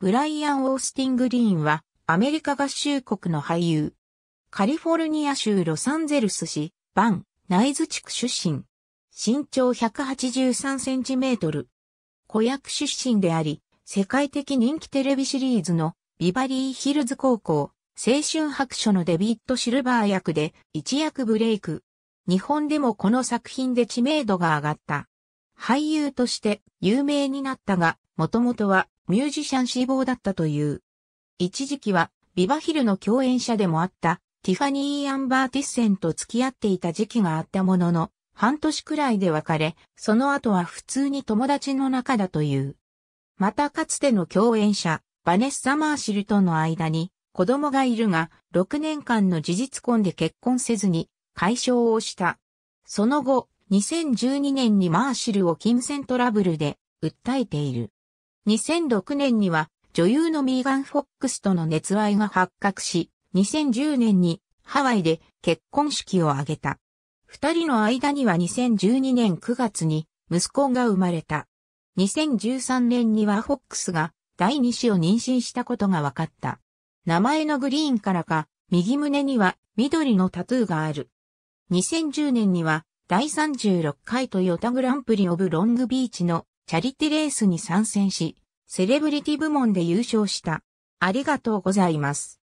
ブライアン・オースティン・グリーンは、アメリカ合衆国の俳優。カリフォルニア州ロサンゼルス市、バン、ナイズ地区出身。身長183センチメートル。子役出身であり、世界的人気テレビシリーズのビバリーヒルズ高校、青春白書のデビッド・シルバー役で一躍ブレイク。日本でもこの作品で知名度が上がった。俳優として有名になったが、もともとはミュージシャン志望だったという。一時期は、ビバヒルの共演者でもあった、ティファニー・アンバーティッセンと付き合っていた時期があったものの、半年くらいで別れ、その後は普通に友達の中だという。またかつての共演者、バネッサ・マーシルとの間に子供がいるが、6年間の事実婚で結婚せずに解消をした。その後、2012年にマーシルを金銭トラブルで訴えている。2006年には女優のミーガン・フォックスとの熱愛が発覚し、2010年にハワイで結婚式を挙げた。二人の間には2012年9月に息子が生まれた。2013年にはフォックスが第二子を妊娠したことが分かった。名前のグリーンからか、右胸には緑のタトゥーがある。2010年には第36回トヨタグランプリオブロングビーチのチャリティレースに参戦し、セレブリティ部門で優勝した。ありがとうございます。